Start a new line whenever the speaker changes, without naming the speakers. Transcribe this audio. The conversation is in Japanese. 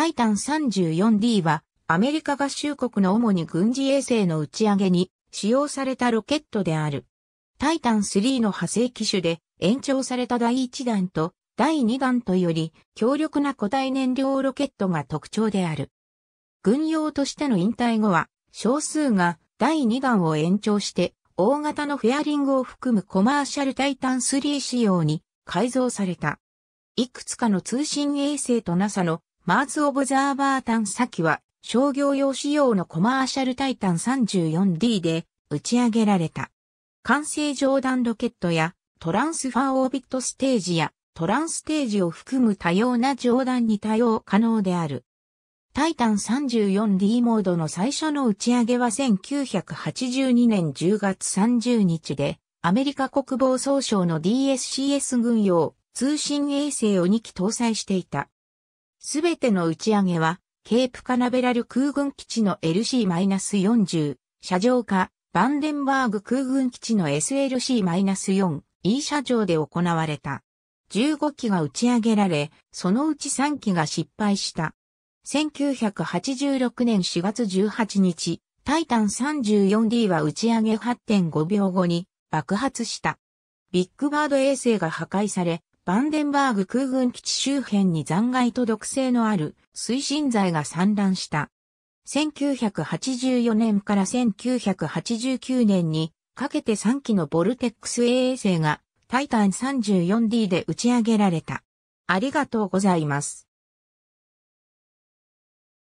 タイタン 34D は、アメリカ合衆国の主に軍事衛星の打ち上げに使用されたロケットである。タイタン3の派生機種で延長された第1弾と第2弾とより強力な固体燃料ロケットが特徴である。軍用としての引退後は少数が第2弾を延長して大型のフェアリングを含むコマーシャルタイタン3仕様に改造された。いくつかの通信衛星と NASA のマーズ・オブザーバー探査機は商業用仕様のコマーシャルタイタン 34D で打ち上げられた。完成上段ロケットやトランスファーオービットステージやトランステージを含む多様な上段に対応可能である。タイタン 34D モードの最初の打ち上げは1982年10月30日で、アメリカ国防総省の DSCS 軍用通信衛星を2機搭載していた。すべての打ち上げは、ケープカナベラル空軍基地の LC-40、車上か、バンデンバーグ空軍基地の SLC-4、E 車上で行われた。15機が打ち上げられ、そのうち3機が失敗した。1986年4月18日、タイタン 34D は打ち上げ8.5秒後に爆発した。ビッグバード衛星が破壊され、バンデンバーグ空軍基地周辺に残骸と毒性のある推進剤が散乱した。1984年から1989年にかけて3機のボルテックス衛星がタイタン 34D で打ち上げられた。ありがとうございます。